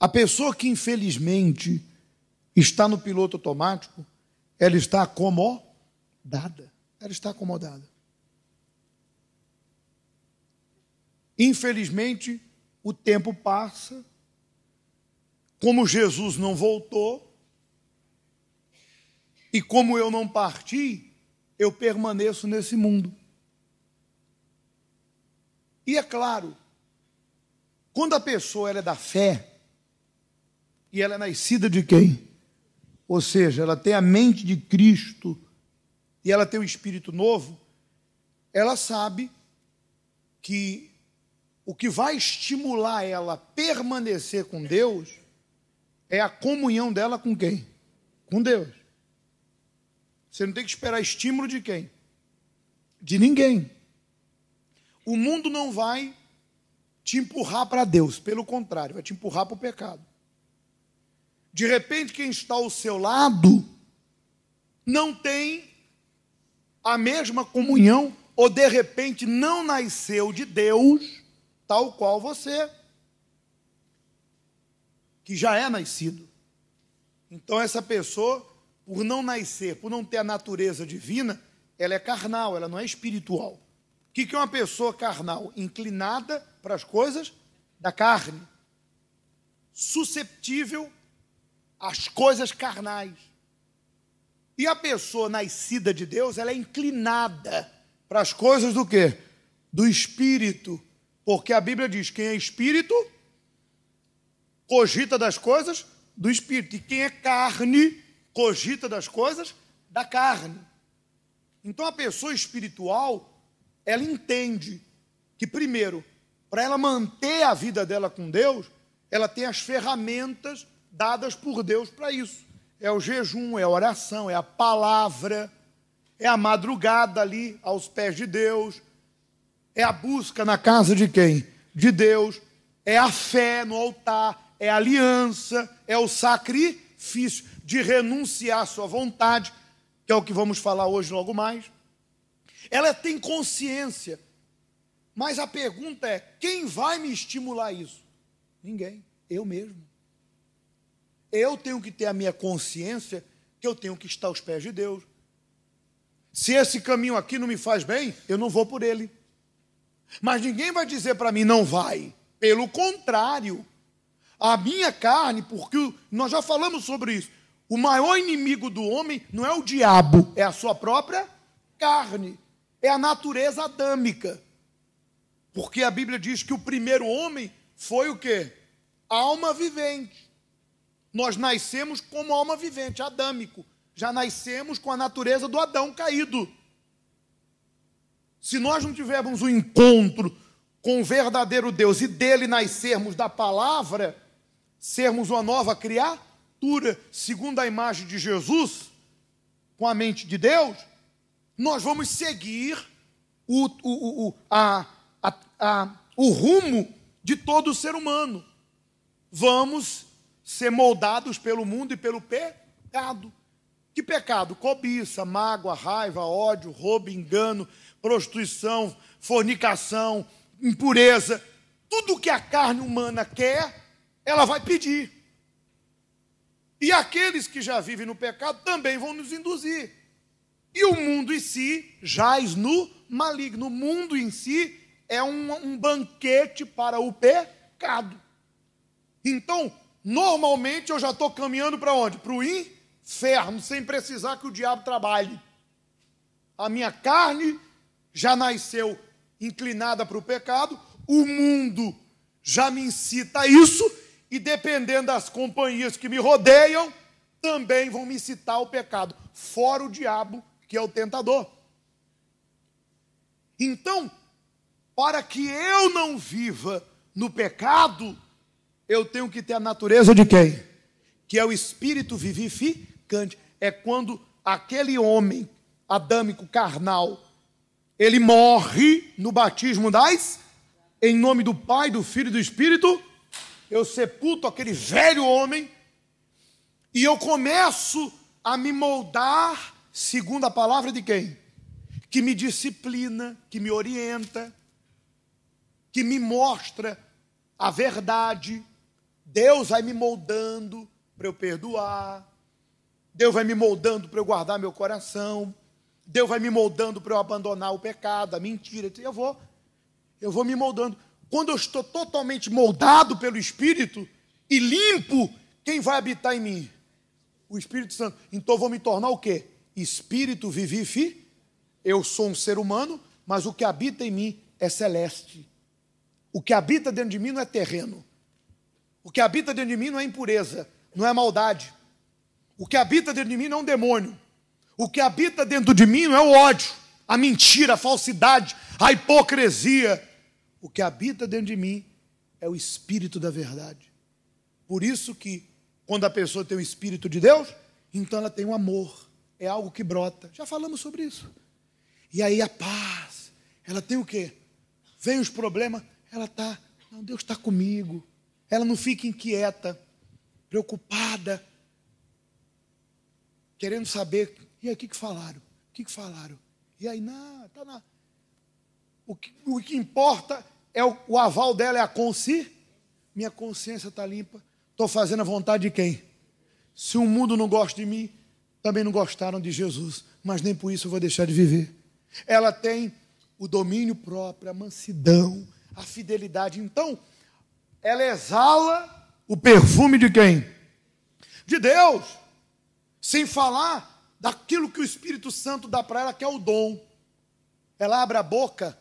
A pessoa que infelizmente está no piloto automático, ela está acomodada. Ela está acomodada. Infelizmente, o tempo passa. Como Jesus não voltou, e como eu não parti, eu permaneço nesse mundo. E é claro, quando a pessoa é da fé, e ela é nascida de quem? Ou seja, ela tem a mente de Cristo e ela tem o um espírito novo, ela sabe que o que vai estimular ela a permanecer com Deus é a comunhão dela com quem? Com Deus. Você não tem que esperar estímulo de quem? De ninguém. O mundo não vai te empurrar para Deus, pelo contrário, vai te empurrar para o pecado. De repente, quem está ao seu lado não tem a mesma comunhão, ou de repente não nasceu de Deus, tal qual você, que já é nascido. Então, essa pessoa, por não nascer, por não ter a natureza divina, ela é carnal, ela não é espiritual. O que é uma pessoa carnal? Inclinada para as coisas da carne, susceptível as coisas carnais. E a pessoa nascida de Deus, ela é inclinada para as coisas do quê? Do espírito. Porque a Bíblia diz: quem é espírito cogita das coisas do espírito, e quem é carne cogita das coisas da carne. Então a pessoa espiritual, ela entende que primeiro, para ela manter a vida dela com Deus, ela tem as ferramentas dadas por Deus para isso. É o jejum, é a oração, é a palavra, é a madrugada ali aos pés de Deus, é a busca na casa de quem? De Deus, é a fé no altar, é a aliança, é o sacrifício de renunciar à sua vontade, que é o que vamos falar hoje logo mais. Ela tem consciência, mas a pergunta é: quem vai me estimular isso? Ninguém, eu mesmo eu tenho que ter a minha consciência que eu tenho que estar aos pés de Deus. Se esse caminho aqui não me faz bem, eu não vou por ele. Mas ninguém vai dizer para mim, não vai. Pelo contrário, a minha carne, porque nós já falamos sobre isso, o maior inimigo do homem não é o diabo, é a sua própria carne, é a natureza adâmica. Porque a Bíblia diz que o primeiro homem foi o quê? Alma vivente. Nós nascemos como alma vivente, adâmico. Já nascemos com a natureza do Adão caído. Se nós não tivermos o um encontro com o verdadeiro Deus e dele nascermos da palavra, sermos uma nova criatura, segundo a imagem de Jesus, com a mente de Deus, nós vamos seguir o, o, o, a, a, a, o rumo de todo ser humano. Vamos ser moldados pelo mundo e pelo pecado. Que pecado? Cobiça, mágoa, raiva, ódio, roubo, engano, prostituição, fornicação, impureza. Tudo que a carne humana quer, ela vai pedir. E aqueles que já vivem no pecado também vão nos induzir. E o mundo em si jaz no maligno. O mundo em si é um, um banquete para o pecado. Então, Normalmente eu já estou caminhando para onde? Para o inferno, sem precisar que o diabo trabalhe. A minha carne já nasceu inclinada para o pecado, o mundo já me incita a isso, e dependendo das companhias que me rodeiam, também vão me incitar ao pecado, fora o diabo, que é o tentador. Então, para que eu não viva no pecado, eu tenho que ter a natureza de quem? Que é o espírito vivificante. É quando aquele homem adâmico carnal, ele morre no batismo das, em nome do Pai, do Filho e do Espírito, eu sepulto aquele velho homem e eu começo a me moldar segundo a palavra de quem? Que me disciplina, que me orienta, que me mostra a verdade, Deus vai me moldando para eu perdoar. Deus vai me moldando para eu guardar meu coração. Deus vai me moldando para eu abandonar o pecado, a mentira. Eu vou, eu vou me moldando. Quando eu estou totalmente moldado pelo Espírito e limpo, quem vai habitar em mim? O Espírito Santo. Então eu vou me tornar o quê? Espírito vivifi. Eu sou um ser humano, mas o que habita em mim é celeste. O que habita dentro de mim não é terreno. O que habita dentro de mim não é impureza, não é maldade. O que habita dentro de mim não é um demônio. O que habita dentro de mim não é o ódio, a mentira, a falsidade, a hipocrisia. O que habita dentro de mim é o espírito da verdade. Por isso que quando a pessoa tem o espírito de Deus, então ela tem o um amor, é algo que brota. Já falamos sobre isso. E aí a paz, ela tem o quê? Vem os problemas, ela está, não, Deus está comigo, ela não fica inquieta, preocupada, querendo saber, e aí o que, que falaram? O que, que falaram? E aí, não, tá na. O que, o que importa é o, o aval dela, é a consciência. Minha consciência está limpa, estou fazendo a vontade de quem? Se o mundo não gosta de mim, também não gostaram de Jesus, mas nem por isso eu vou deixar de viver. Ela tem o domínio próprio, a mansidão, a fidelidade. Então, ela exala o perfume de quem? De Deus. Sem falar daquilo que o Espírito Santo dá para ela, que é o dom. Ela abre a boca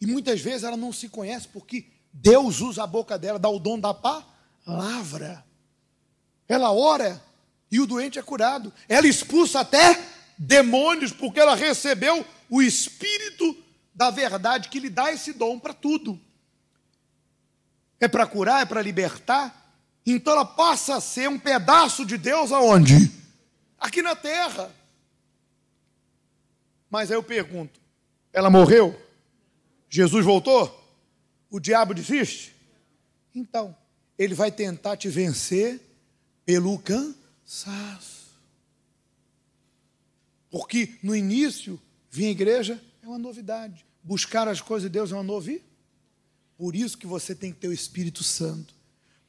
e muitas vezes ela não se conhece porque Deus usa a boca dela, dá o dom da palavra. Ela ora e o doente é curado. Ela expulsa até demônios porque ela recebeu o Espírito da verdade que lhe dá esse dom para tudo é para curar, é para libertar. Então ela passa a ser um pedaço de Deus aonde? Aqui na terra. Mas aí eu pergunto: ela morreu? Jesus voltou? O diabo desiste? Então, ele vai tentar te vencer pelo cansaço. Porque no início, vir à igreja é uma novidade. Buscar as coisas de Deus é uma novidade. Por isso que você tem que ter o Espírito Santo.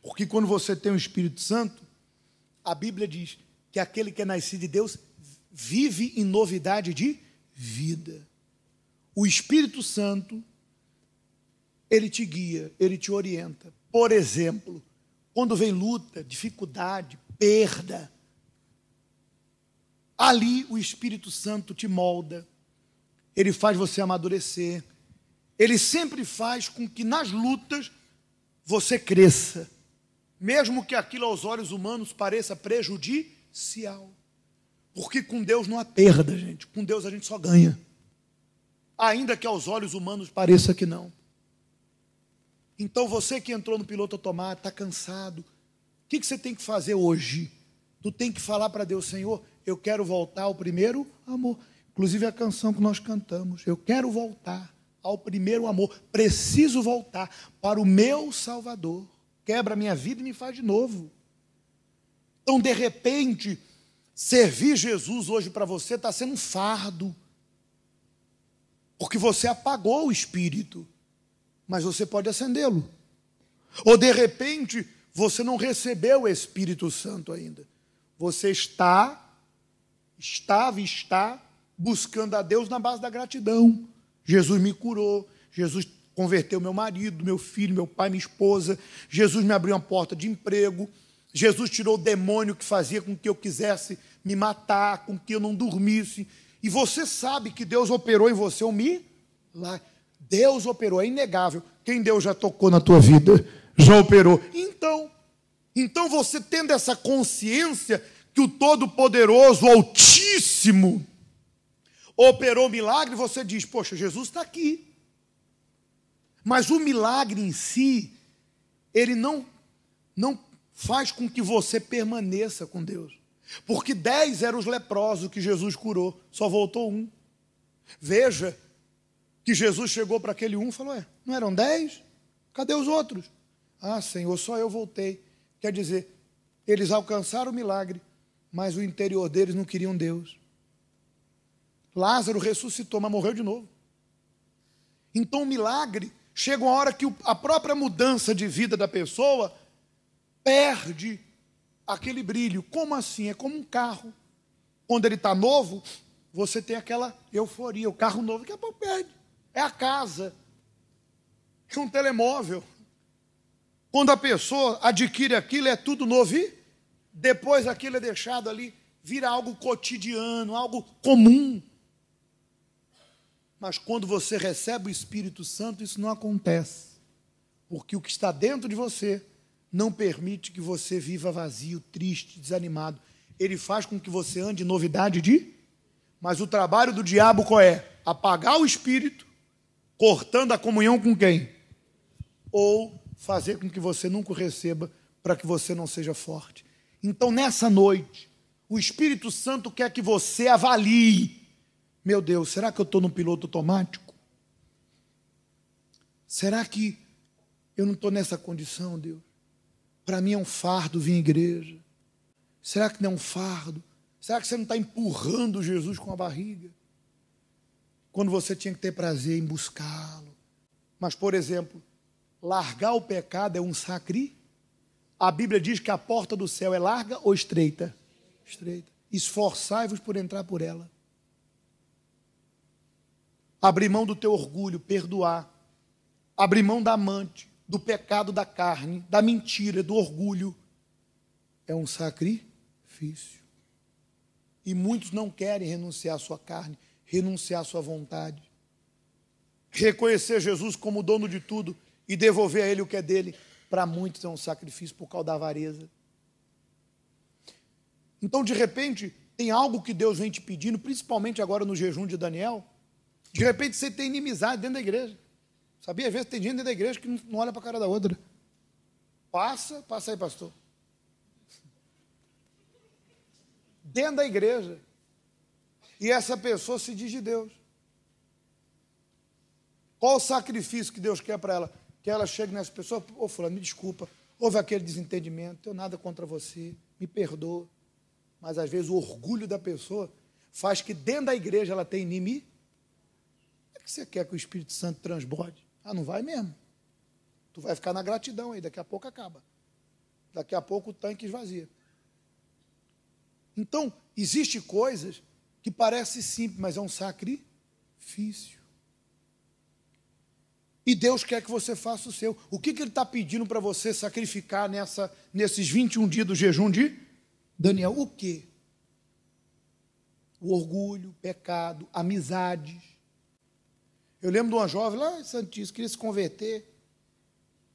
Porque quando você tem o Espírito Santo, a Bíblia diz que aquele que é nascido de Deus vive em novidade de vida. O Espírito Santo, ele te guia, ele te orienta. Por exemplo, quando vem luta, dificuldade, perda, ali o Espírito Santo te molda, ele faz você amadurecer ele sempre faz com que nas lutas você cresça, mesmo que aquilo aos olhos humanos pareça prejudicial. Porque com Deus não há perda, gente. Com Deus a gente só ganha. Ainda que aos olhos humanos pareça que não. Então você que entrou no piloto automático, está cansado. O que, que você tem que fazer hoje? Tu tem que falar para Deus, Senhor, eu quero voltar ao primeiro amor. Inclusive a canção que nós cantamos, eu quero voltar ao primeiro amor. Preciso voltar para o meu Salvador. Quebra minha vida e me faz de novo. Então, de repente, servir Jesus hoje para você está sendo um fardo. Porque você apagou o espírito, mas você pode acendê-lo. Ou de repente, você não recebeu o Espírito Santo ainda. Você está, estava, está buscando a Deus na base da gratidão Jesus me curou, Jesus converteu meu marido, meu filho, meu pai, minha esposa, Jesus me abriu uma porta de emprego, Jesus tirou o demônio que fazia com que eu quisesse me matar, com que eu não dormisse. E você sabe que Deus operou em você um milagre. Deus operou, é inegável. Quem Deus já tocou na tua vida, já operou. Então, então você tendo essa consciência que o Todo-Poderoso, o Altíssimo, operou milagre, você diz: Poxa, Jesus está aqui. Mas o milagre em si, ele não, não faz com que você permaneça com Deus. Porque dez eram os leprosos que Jesus curou, só voltou um. Veja que Jesus chegou para aquele um e falou: É, não eram dez? Cadê os outros? Ah, Senhor, só eu voltei. Quer dizer, eles alcançaram o milagre, mas o interior deles não queriam Deus. Lázaro ressuscitou, mas morreu de novo. Então, o milagre chega uma hora que a própria mudança de vida da pessoa perde aquele brilho. Como assim? É como um carro. Quando ele está novo, você tem aquela euforia. O carro novo daqui a pouco perde. É a casa. É um telemóvel. Quando a pessoa adquire aquilo, é tudo novo e depois aquilo é deixado ali, vira algo cotidiano, algo comum. Mas quando você recebe o Espírito Santo, isso não acontece. Porque o que está dentro de você não permite que você viva vazio, triste, desanimado. Ele faz com que você ande novidade de. Mas o trabalho do diabo qual é? Apagar o espírito, cortando a comunhão com quem? Ou fazer com que você nunca receba para que você não seja forte. Então, nessa noite, o Espírito Santo quer que você avalie meu Deus, será que eu estou num piloto automático? Será que eu não estou nessa condição, Deus? Para mim é um fardo vir à igreja. Será que não é um fardo? Será que você não está empurrando Jesus com a barriga? Quando você tinha que ter prazer em buscá-lo. Mas, por exemplo, largar o pecado é um sacri. A Bíblia diz que a porta do céu é larga ou estreita? Estreita. Esforçai-vos por entrar por ela abrir mão do teu orgulho, perdoar, abrir mão da amante, do pecado da carne, da mentira, do orgulho, é um sacrifício. E muitos não querem renunciar à sua carne, renunciar à sua vontade. Reconhecer Jesus como dono de tudo e devolver a Ele o que é dele, para muitos é um sacrifício por causa da avareza. Então, de repente, tem algo que Deus vem te pedindo, principalmente agora no jejum de Daniel, de repente você tem inimizade dentro da igreja. Sabia? Às vezes tem gente dentro da igreja que não olha para a cara da outra. Passa, passa aí, pastor. Dentro da igreja. E essa pessoa se diz de Deus. Qual o sacrifício que Deus quer para ela? Que ela chegue nessa pessoa, ô oh, fulano, me desculpa, houve aquele desentendimento, tenho nada contra você, me perdoa. Mas às vezes o orgulho da pessoa faz que dentro da igreja ela tenha inimigo que você quer que o Espírito Santo transborde? Ah, não vai mesmo. Tu vai ficar na gratidão aí, daqui a pouco acaba. Daqui a pouco o tanque esvazia. Então, existe coisas que parece simples, mas é um sacrifício. E Deus quer que você faça o seu. O que, que Ele está pedindo para você sacrificar nessa, nesses 21 dias do jejum de Daniel? O quê? O orgulho, pecado, amizades, eu lembro de uma jovem lá em Santíssimo, queria se converter.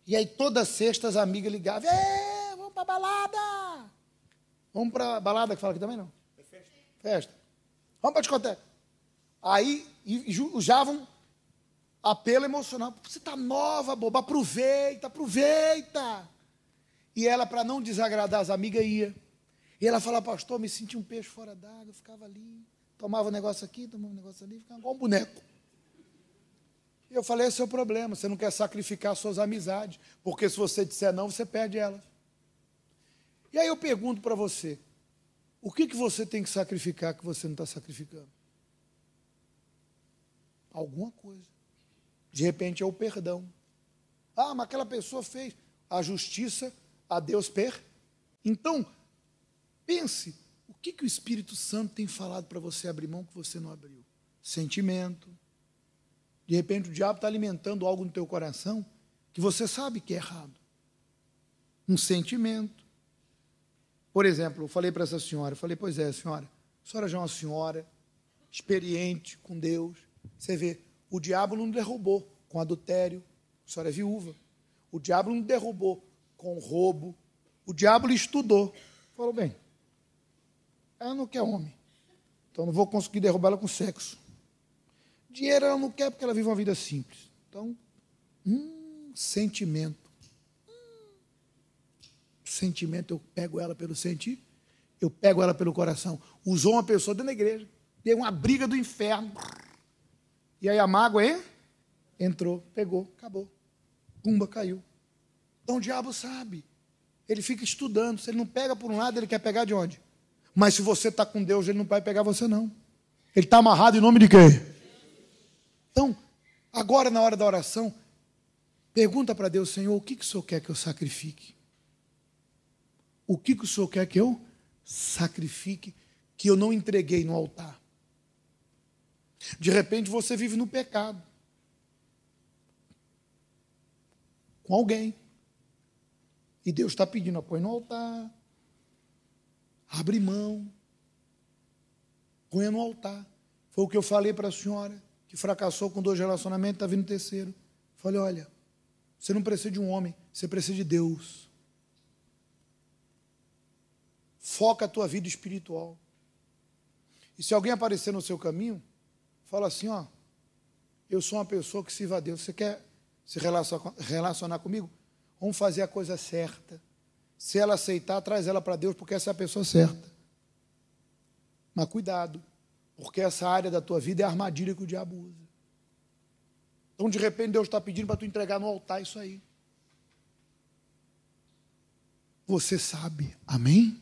E aí todas sextas as amigas ligavam, é, vamos para balada. Vamos para balada que fala aqui também não? É festa. Festa. Vamos para discoteca. Aí usavam apelo emocional. Você está nova, boba, aproveita, aproveita. E ela, para não desagradar as amigas, ia. E ela falava, pastor, me senti um peixe fora d'água, ficava ali, tomava um negócio aqui, tomava um negócio ali, ficava igual um boneco eu falei: esse é o problema. Você não quer sacrificar suas amizades, porque se você disser não, você perde elas. E aí eu pergunto para você: o que, que você tem que sacrificar que você não está sacrificando? Alguma coisa. De repente é o perdão. Ah, mas aquela pessoa fez. A justiça a Deus per. Então, pense: o que, que o Espírito Santo tem falado para você abrir mão que você não abriu? Sentimento, de repente o diabo está alimentando algo no teu coração que você sabe que é errado. Um sentimento. Por exemplo, eu falei para essa senhora, eu falei, pois é, senhora, a senhora já é uma senhora, experiente com Deus. Você vê, o diabo não derrubou com adultério, a senhora é viúva. O diabo não derrubou com roubo. O diabo estudou. Falou, bem, ela não quer homem. Então não vou conseguir derrubar ela com sexo. Dinheiro ela não quer porque ela vive uma vida simples. Então, um sentimento. Hum, sentimento, eu pego ela pelo sentir, eu pego ela pelo coração. Usou uma pessoa dentro da igreja, deu uma briga do inferno. E aí a mágoa, hein? Entrou, pegou, acabou. Pumba, caiu. Então o diabo sabe. Ele fica estudando. Se ele não pega por um lado, ele quer pegar de onde? Mas se você está com Deus, ele não vai pegar você, não. Ele está amarrado em nome de quem? Então, agora na hora da oração, pergunta para Deus, Senhor, o que, que o Senhor quer que eu sacrifique? O que, que o Senhor quer que eu sacrifique que eu não entreguei no altar? De repente você vive no pecado. Com alguém. E Deus está pedindo, apoio no altar. Abre mão. Põe no altar. Foi o que eu falei para a senhora que fracassou com dois relacionamentos, está vindo terceiro. Falei, olha, você não precisa de um homem, você precisa de Deus. Foca a tua vida espiritual. E se alguém aparecer no seu caminho, fala assim, ó, eu sou uma pessoa que sirva a Deus. Você quer se relacionar, relacionar comigo? Vamos fazer a coisa certa. Se ela aceitar, traz ela para Deus, porque essa é a pessoa certa. Mas cuidado. Porque essa área da tua vida é a armadilha que o diabo usa. Então, de repente, Deus está pedindo para tu entregar no altar isso aí. Você sabe, amém?